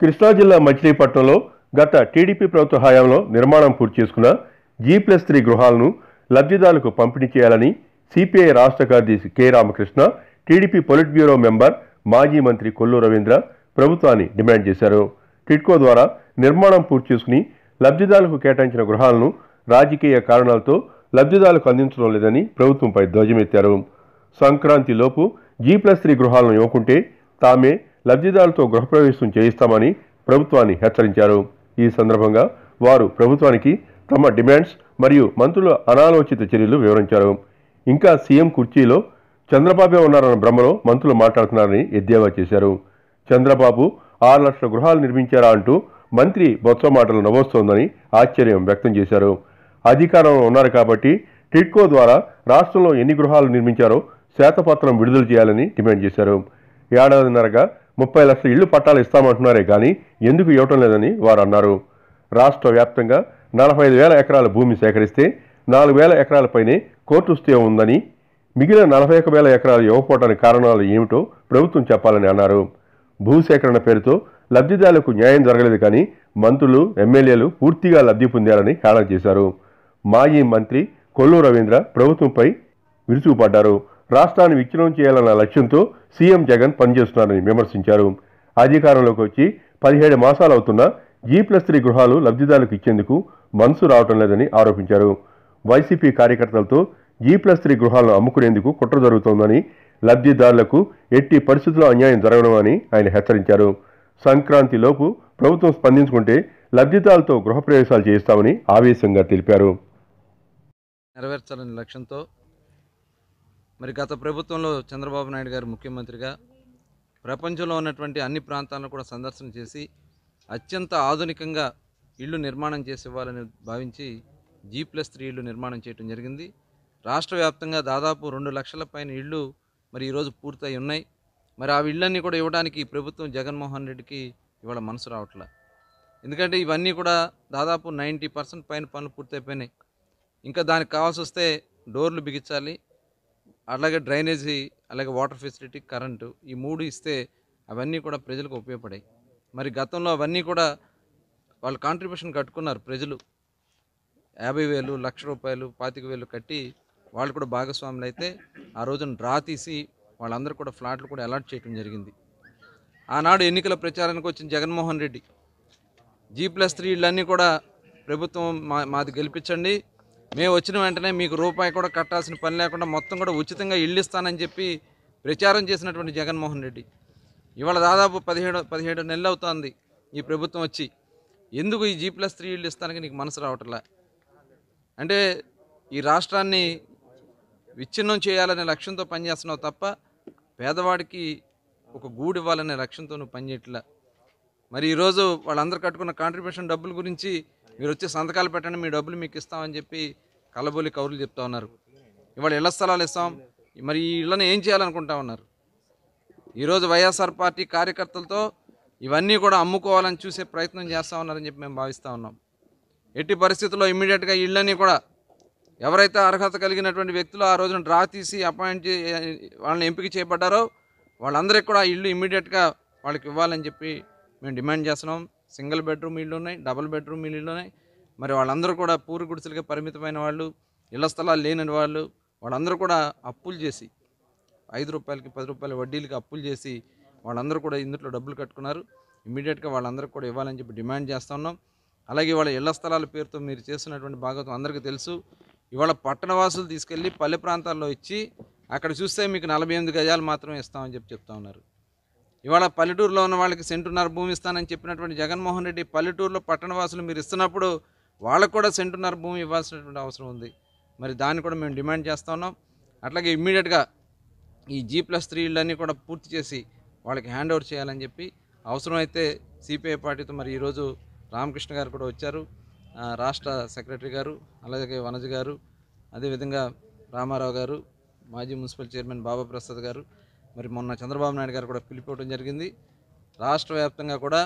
కృష్ణా జిల్లా మచిలీపట్నంలో గత టీడీపీ ప్రభుత్వ హయాంలో నిర్మాణం పూర్తి చేసుకున్న జీ ప్లస్ త్రీ గృహాలను లబ్ధిదారులకు పంపిణీ చేయాలని సిపిఐ రాష్ట్ర కార్యదర్శి K Ramakrishna TDP politburo member మాజీ మంత్రి కొల్లు రవీంద్ర ప్రభుత్వాన్ని డిమాండ్ చేశారు టిట్కో ద్వారా నిర్మాణం పూర్తి చేసుకుని లబ్ధిదారులకు కేటాయించిన గృహాలను రాజకీయ కారణాలతో లబ్ధిదారులకు అందించడం లేదని ప్రభుత్వంపై ధ్వజమెత్తారు సంక్రాంతిలోపు జీ ప్లస్ త్రీ గృహాలను ఇవ్వకుంటే తామే లబ్ధిదారులతో గృహప్రవేశం చేయిస్తామని ప్రభుత్వాన్ని హెచ్చరించారు ఈ సందర్భంగా వారు ప్రభుత్వానికి తమ డిమాండ్స్ మరియు మంత్రుల అనాలోచిత చర్యలు వివరించారు ఇంకా సీఎం కుర్చీలో చంద్రబాబే ఉన్నారన్న భ్రమలో మంత్రులు మాట్లాడుతున్నారని ఎద్దేవా చేశారు చంద్రబాబు ఆరు లక్షల గృహాలు నిర్మించారా అంటూ మంత్రి బొత్స మాటలు నవ్వొస్తోందని ఆశ్చర్యం వ్యక్తం చేశారు అధికారంలో ఉన్నారు కాబట్టి టిడ్కో ద్వారా రాష్ట్రంలో ఎన్ని గృహాలు నిర్మించారో శ్వేతపత్రం విడుదల చేయాలని డిమాండ్ చేశారు ఏడాదిన్నరగా ముప్పై లక్షల ఇళ్లు పట్టాలు ఇస్తామంటున్నారే కానీ ఎందుకు ఇవ్వటం లేదని వారు అన్నారు రాష్ట్ర వ్యాప్తంగా నలభై ఐదు వేల ఎకరాల భూమి సేకరిస్తే నాలుగు వేల ఎకరాలపైనే కోర్టు స్టే ఉందని మిగిలిన నలభై ఒక వేల ఎకరాలు ఇవ్వకపోవడానికి కారణాలు ఏమిటో ప్రభుత్వం చెప్పాలని అన్నారు భూసేకరణ పేరుతో లబ్ధిదారులకు న్యాయం జరగలేదు కానీ మంత్రులు ఎమ్మెల్యేలు పూర్తిగా లబ్ధి పొందారని హేళన చేశారు మాజీ మంత్రి కొల్లు రవీంద్ర ప్రభుత్వంపై విరుచుకుపడ్డారు రాష్ట్రాన్ని విచ్ఛిన్నం చేయాలన్న లక్ష్యంతో సీఎం జగన్ పనిచేస్తున్నారని విమర్శించారు అధికారంలోకి వచ్చి పదిహేడు మాసాలు అవుతున్నా జీ ప్లస్ త్రీ గృహాలు లబ్ధిదారులకు ఇచ్చేందుకు మనసు రావటం లేదని ఆరోపించారు వైసీపీ కార్యకర్తలతో జీ ప్లస్ త్రీ గృహాలను అమ్ముకునేందుకు కుట్ర జరుగుతోందని లబ్ధిదారులకు ఎట్టి పరిస్థితుల్లో అన్యాయం జరగడం అని ఆయన హెచ్చరించారు సంక్రాంతిలోపు ప్రభుత్వం స్పందించుకుంటే లబ్ధిదారులతో గృహప్రవేశాలు చేయిస్తామని ఆవేశంగా తెలిపారు నెరవేర్చాలనే లక్ష్యంతో మరి గత ప్రభుత్వంలో చంద్రబాబు నాయుడు గారు ముఖ్యమంత్రిగా ప్రపంచంలో ఉన్నటువంటి అన్ని ప్రాంతాలను కూడా సందర్శన చేసి అత్యంత ఆధునికంగా ఇళ్ళు నిర్మాణం చేసి ఇవ్వాలని భావించి జీ ప్లస్ త్రీ ఇళ్ళు నిర్మాణం చేయడం జరిగింది రాష్ట్ర వ్యాప్తంగా దాదాపు రెండు లక్షల పైన ఇళ్ళు మరి ఈరోజు పూర్తయి ఉన్నాయి మరి ఆ ఇళ్ళన్నీ కూడా ఇవ్వడానికి ప్రభుత్వం జగన్మోహన్ రెడ్డికి ఇవాళ మనసు రావట్లా ఎందుకంటే ఇవన్నీ కూడా దాదాపు నైంటీ పర్సెంట్ పైన పనులు పూర్తయిపోయినాయి ఇంకా దానికి కావాల్సి వస్తే డోర్లు బిగించాలి అలాగే డ్రైనేజీ అలాగే వాటర్ ఫెసిలిటీ కరెంటు ఈ మూడు ఇస్తే అవన్నీ కూడా ప్రజలకు ఉపయోగపడాయి మరి గతంలో అవన్నీ కూడా వాళ్ళు కాంట్రిబ్యూషన్ కట్టుకున్నారు ప్రజలు యాభై వేలు లక్ష రూపాయలు పాతిక వేలు కట్టి వాళ్ళు కూడా భాగస్వాములు అయితే ఆ రోజున డ్రా తీసి వాళ్ళందరూ కూడా ఫ్లాట్లు కూడా అలాట్ చేయడం జరిగింది ఆనాడు ఎన్నికల ప్రచారానికి వచ్చిన Jaganmohan Reddy G plus three ఇళ్ళన్నీ కూడా ప్రభుత్వం మా మాది గెలిపించండి మేము వచ్చిన వెంటనే మీకు రూపాయి కూడా కట్టాల్సిన పని లేకుండా మొత్తం కూడా ఉచితంగా ఇల్లు ఇస్తానని చెప్పి ప్రచారం చేసినటువంటి జగన్మోహన్ రెడ్డి ఇవాళ దాదాపు పదిహేడు పదిహేడు నెలలు అవుతోంది ఈ ప్రభుత్వం వచ్చి ఎందుకు ఈ జీ ప్లస్ త్రీ ఇల్లు ఇస్తానికి నీకు మనసు రావట్లా అంటే ఈ రాష్ట్రాన్ని విచ్ఛిన్నం చేయాలనే లక్ష్యంతో పనిచేస్తున్నావు తప్ప పేదవాడికి ఒక గూడు ఇవ్వాలనే లక్ష్యంతో నువ్వు పనిచేయట్లా మరి ఈరోజు వాళ్ళందరూ కట్టుకున్న కాంట్రిబ్యూషన్ డబ్బుల గురించి మీరు వచ్చి సంతకాలు పెట్టండి మీ డబ్బులు మీకు ఇస్తామని చెప్పి కలబోలి కౌరులు చెప్తా ఉన్నారు ఇవాళ ఇళ్ల స్థలాలు ఇస్తాం మరి ఈ ఇళ్ళని ఏం చేయాలనుకుంటా ఉన్నారు ఈరోజు వైఎస్ఆర్ పార్టీ కార్యకర్తలతో ఇవన్నీ కూడా అమ్ముకోవాలని చూసే ప్రయత్నం చేస్తూ ఉన్నారని చెప్పి మేము భావిస్తూ ఉన్నాం ఎట్టి పరిస్థితుల్లో ఇమ్మీడియట్గా ఇళ్ళని కూడా ఎవరైతే అర్హత కలిగినటువంటి వ్యక్తులు ఆ రోజున డ్రా తీసి అపాయింట్ వాళ్ళని ఎంపిక చేయబడ్డారో వాళ్ళందరికీ కూడా ఇల్లు ఇమ్మీడియట్గా వాళ్ళకి ఇవ్వాలని చెప్పి మేము డిమాండ్ చేస్తున్నాం సింగిల్ బెడ్రూమ్ ఇళ్ళు ఉన్నాయి డబుల్ బెడ్రూమ్ ఇళ్ళు ఉన్నాయి మరి వాళ్ళందరూ కూడా పూరి గుడిసెలుగా పరిమితమైన వాళ్ళు ఇళ్ల స్థలాలు లేని వాళ్ళు వాళ్ళందరూ కూడా అప్పులు చేసి ఐదు రూపాయలకి పది రూపాయల వడ్డీలకి అప్పులు చేసి వాళ్ళందరూ కూడా ఇందులో డబ్బులు కట్టుకున్నారు ఇమీడియట్గా వాళ్ళందరికీ కూడా ఇవ్వాలని చెప్పి డిమాండ్ చేస్తూ ఉన్నాం అలాగే వాళ్ళ ఇళ్ల స్థలాల పేరుతో మీరు చేస్తున్నటువంటి భాగవతం అందరికీ తెలుసు ఇవాళ పట్టణవాసులు తీసుకెళ్ళి పల్లె ప్రాంతాల్లో ఇచ్చి అక్కడ చూస్తే మీకు నలభై ఎనిమిది గజాలు మాత్రమే ఇస్తామని చెప్పి చెప్తా ఉన్నారు ఇవాళ పల్లెటూరులో ఉన్న వాళ్ళకి సెంటున్నర భూమి ఇస్తానని చెప్పినటువంటి జగన్మోహన్ రెడ్డి పల్లెటూరులో పట్టణవాసులు మీరు ఇస్తున్నప్పుడు వాళ్ళకు కూడా సెంటున్నర భూమి ఇవ్వాల్సినటువంటి అవసరం ఉంది మరి దాన్ని కూడా మేము డిమాండ్ చేస్తా ఉన్నాం అట్లాగే ఇమ్మీడియట్గా ఈ జీ ప్లస్ త్రీ ఇళ్ళన్నీ కూడా పూర్తి చేసి వాళ్ళకి హ్యాండ్ ఓవర్ చేయాలని చెప్పి అవసరమైతే సిపిఐ పార్టీతో మరి ఈరోజు రామకృష్ణ గారు కూడా వచ్చారు రాష్ట్ర సెక్రటరీ గారు అలాగే వనజ గారు అదేవిధంగా రామారావు గారు మాజీ మున్సిపల్ చైర్మన్ బాబా ప్రసాద్ గారు మరి మొన్న చంద్రబాబు నాయుడు గారు కూడా పిలిపోవడం జరిగింది రాష్ట్ర వ్యాప్తంగా కూడా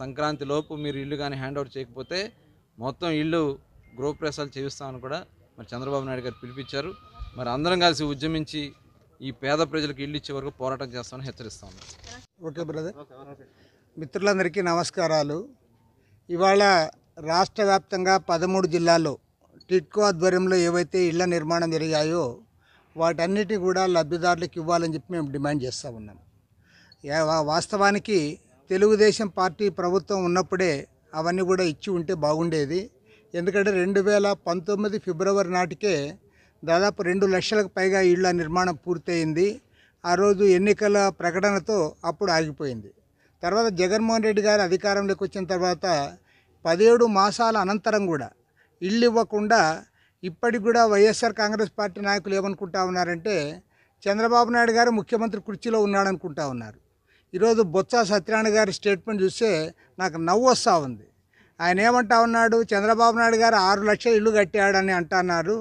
సంక్రాంతి లోపు మీరు ఇల్లు కానీ హ్యాండ్ ఓవర్ చేయకపోతే మొత్తం ఇల్లు గృహప్రవేశాలు చేయిస్తామని కూడా మరి చంద్రబాబు నాయుడు గారు పిలిపించారు మరి అందరం కలిసి ఉద్యమించి ఈ పేద ప్రజలకు ఇల్లు ఇచ్చే వరకు పోరాటం చేస్తామని హెచ్చరిస్తాం ఓకే బ్రదర్ మిత్రులందరికీ నమస్కారాలు ఇవాళ రాష్ట్ర వ్యాప్తంగా పదమూడు జిల్లాల్లో టిట్కో ఆధ్వర్యంలో ఏవైతే ఇళ్ల నిర్మాణం జరిగాయో వాటన్నిటి కూడా లబ్ధిదారులకు ఇవ్వాలని చెప్పి మేము డిమాండ్ చేస్తూ ఉన్నాం వాస్తవానికి తెలుగుదేశం పార్టీ ప్రభుత్వం ఉన్నప్పుడే అవన్నీ కూడా ఇచ్చి ఉంటే బాగుండేది ఎందుకంటే రెండు వేల పంతొమ్మిది ఫిబ్రవరి నాటికే దాదాపు రెండు లక్షలకు పైగా ఇళ్ల నిర్మాణం పూర్తయింది ఆ రోజు ఎన్నికల ప్రకటనతో అప్పుడు ఆగిపోయింది తర్వాత జగన్మోహన్ రెడ్డి గారు అధికారంలోకి వచ్చిన తర్వాత పదిహేడు మాసాల అనంతరం కూడా ఇల్లు ఇవ్వకుండా ఇప్పటికి కూడా వైఎస్ఆర్ కాంగ్రెస్ పార్టీ నాయకులు ఏమనుకుంటా ఉన్నారంటే చంద్రబాబు నాయుడు గారు ముఖ్యమంత్రి కుర్చీలో ఉన్నాడనుకుంటా ఉన్నారు ఈరోజు బొత్స సత్యనారాయణ గారి స్టేట్మెంట్ చూస్తే నాకు నవ్వు వస్తూ ఉంది ఆయన ఏమంటా ఉన్నాడు చంద్రబాబు నాయుడు గారు ఆరు లక్షలు ఇల్లు కట్టాడని అంటున్నారు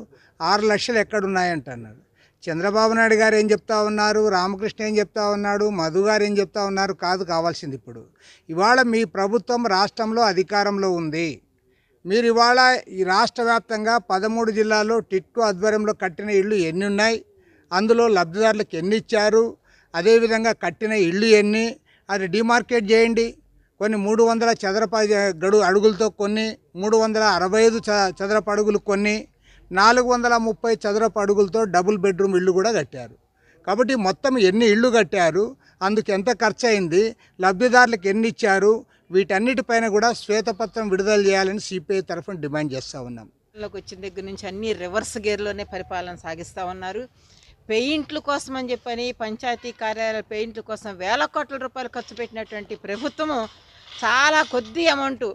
ఆరు లక్షలు ఎక్కడున్నాయంటున్నారు చంద్రబాబు నాయుడు గారు ఏం చెప్తా ఉన్నారు రామకృష్ణ ఏం చెప్తా ఉన్నాడు మధు గారు ఏం చెప్తా ఉన్నారు కాదు కావాల్సింది ఇప్పుడు ఇవాళ మీ ప్రభుత్వం రాష్ట్రంలో అధికారంలో ఉంది మీరు ఇవాళ ఈ రాష్ట్ర వ్యాప్తంగా పదమూడు జిల్లాల్లో టిట్కో ఆధ్వర్యంలో కట్టిన ఇళ్ళు ఎన్ని ఉన్నాయి అందులో లబ్ధిదారులకు ఎన్ని ఇచ్చారు అదేవిధంగా కట్టిన ఇళ్ళు ఎన్ని అది డిమార్కెట్ చేయండి కొన్ని మూడు వందల చదరపది గడు అడుగులతో కొన్ని మూడు వందల అరవై ఐదు చదరపు అడుగులు కొన్ని నాలుగు వందల ముప్పై చదరపు అడుగులతో డబుల్ బెడ్రూమ్ ఇళ్ళు కూడా కట్టారు కాబట్టి మొత్తం ఎన్ని ఇళ్ళు కట్టారు అందుకు ఎంత ఖర్చు అయింది లబ్ధిదారులకు ఎన్ని ఇచ్చారు వీటన్నిటిపైన కూడా శ్వేతపత్రం విడుదల చేయాలని సిపిఐ తరఫున డిమాండ్ చేస్తూ ఉన్నాం వచ్చిన దగ్గర నుంచి అన్ని రివర్స్ గేర్లోనే పరిపాలన సాగిస్తూ ఉన్నారు పెయింట్ల కోసం అని చెప్పని పంచాయతీ కార్యాలయ పెయింట్ల కోసం వేల కోట్ల రూపాయలు ఖర్చు పెట్టినటువంటి ప్రభుత్వము చాలా కొద్ది అమౌంట్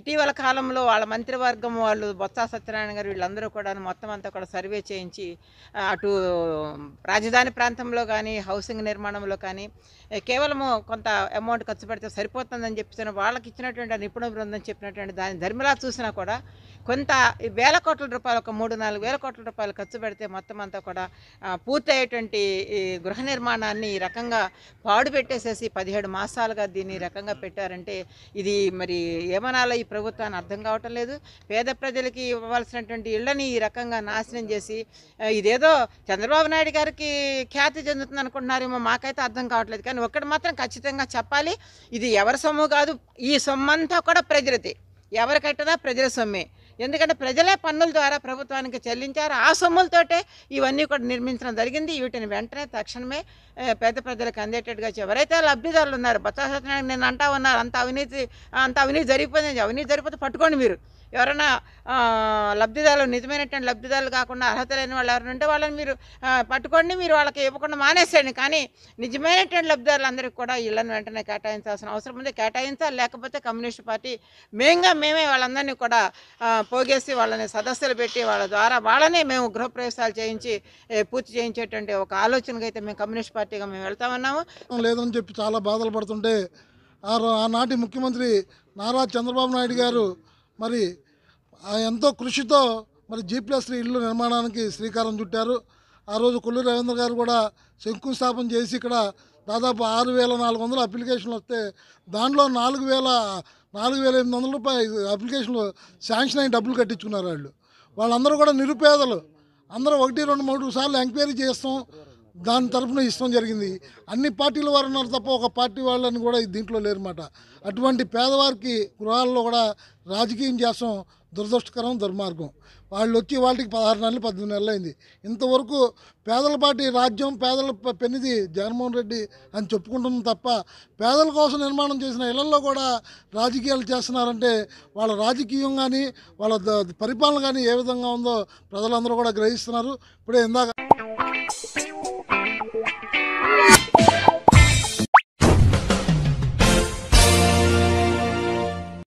ఇటీవల కాలంలో వాళ్ళ మంత్రివర్గం వాళ్ళు బొత్స సత్యనారాయణ గారు వీళ్ళందరూ కూడా మొత్తం అంతా కూడా సర్వే చేయించి అటు రాజధాని ప్రాంతంలో కానీ హౌసింగ్ నిర్మాణంలో కానీ కేవలము కొంత అమౌంట్ ఖర్చు పెడితే సరిపోతుందని చెప్పిన వాళ్ళకి ఇచ్చినటువంటి నిపుణ బృందం చెప్పినటువంటి దాని ధర్మలా చూసినా కూడా కొంత వేల కోట్ల రూపాయలు ఒక మూడు నాలుగు వేల కోట్ల రూపాయలు ఖర్చు పెడితే మొత్తం అంతా కూడా పూర్తయ్యేటువంటి గృహ నిర్మాణాన్ని ఈ రకంగా పాడు పెట్టేసేసి పదిహేడు మాసాలుగా దీన్ని రకంగా పెట్టారంటే ఇది మరి ఏమనాలి ఈ ప్రభుత్వాన్ని అర్థం కావటం లేదు పేద ప్రజలకి ఇవ్వాల్సినటువంటి ఇళ్లని ఈ రకంగా నాశనం చేసి ఇదేదో చంద్రబాబు నాయుడు గారికి ఖ్యాతి చెందుతుంది అనుకుంటున్నారేమో మాకైతే అర్థం కావట్లేదు కానీ ఒక్కటి మాత్రం ఖచ్చితంగా చెప్పాలి ఇది ఎవరి సొమ్ము కాదు ఈ సొమ్మంతా కూడా ప్రజలది ఎవరికట్టదా ప్రజల సొమ్మే ఎందుకంటే ప్రజలే పన్నుల ద్వారా ప్రభుత్వానికి చెల్లించారు ఆ సొమ్ములతోటే ఇవన్నీ కూడా నిర్మించడం జరిగింది వీటిని వెంటనే తక్షణమే పేద ప్రజలకు అందేటట్టుగా ఎవరైతే లబ్ధిదారులు ఉన్నారు బొత్స సత్యనారాయణ నేను అంటా ఉన్నారు అంత అవినీతి అంత అవినీతి జరిగిపోయింది అవినీతి జరిగిపోతే పట్టుకోండి మీరు ఎవరైనా లబ్ధిదారులు నిజమైనటువంటి లబ్ధిదారులు కాకుండా అర్హత లేని వాళ్ళు ఎవరైనా ఉంటే వాళ్ళని మీరు పట్టుకోండి మీరు వాళ్ళకి ఇవ్వకుండా మానేసేయండి కానీ నిజమైనటువంటి లబ్ధిదారులందరికీ కూడా ఇళ్లను వెంటనే కేటాయించాల్సిన అవసరం ఉంది కేటాయించాలి లేకపోతే కమ్యూనిస్ట్ పార్టీ మెయిన్గా మేమే వాళ్ళందరినీ కూడా పోగేసి వాళ్ళని సదస్సులు పెట్టి వాళ్ళ ద్వారా వాళ్ళనే మేము గృహప్రవేశాలు చేయించి పూర్తి చేయించేటువంటి ఒక ఆలోచనగా అయితే మేము కమ్యూనిస్ట్ పార్టీగా మేము వెళ్తా ఉన్నాము లేదని చెప్పి చాలా బాధలు పడుతుంటే ఆనాటి ముఖ్యమంత్రి నారా చంద్రబాబు నాయుడు గారు మరి ఎంతో కృషితో మరి జీ ప్లస్ ఇల్లు నిర్మాణానికి శ్రీకారం చుట్టారు ఆ రోజు కొల్లు రవీంద్ర గారు కూడా శంకుస్థాపన చేసి ఇక్కడ దాదాపు ఆరు వేల నాలుగు వందల అప్లికేషన్లు వస్తే దాంట్లో నాలుగు వేల నాలుగు వేల ఎనిమిది వందల రూపాయలు అప్లికేషన్లు శాంక్షన్ అయ్యి డబ్బులు కట్టించుకున్నారు వాళ్ళు వాళ్ళందరూ కూడా నిరుపేదలు అందరూ ఒకటి రెండు మూడు సార్లు ఎంక్వైరీ చేస్తాం దాని తరఫున ఇష్టం జరిగింది అన్ని పార్టీల వారు ఉన్నారు తప్ప ఒక పార్టీ వాళ్ళని కూడా దీంట్లో లేరన్నమాట అటువంటి పేదవారికి గృహాల్లో కూడా రాజకీయం చేస్తాం దురదృష్టకరం దుర్మార్గం వాళ్ళు వచ్చి వాళ్ళకి పదహారు నెలలు పద్దెనిమిది నెలలు అయింది ఇంతవరకు పేదల పార్టీ రాజ్యం పేదల పెన్నిది జగన్మోహన్ రెడ్డి అని చెప్పుకుంటున్నాం తప్ప పేదల కోసం నిర్మాణం చేసిన ఇళ్లలో కూడా రాజకీయాలు చేస్తున్నారంటే వాళ్ళ రాజకీయం కానీ వాళ్ళ పరిపాలన కానీ ఏ విధంగా ఉందో ప్రజలందరూ కూడా గ్రహిస్తున్నారు ఇప్పుడే ఇందాక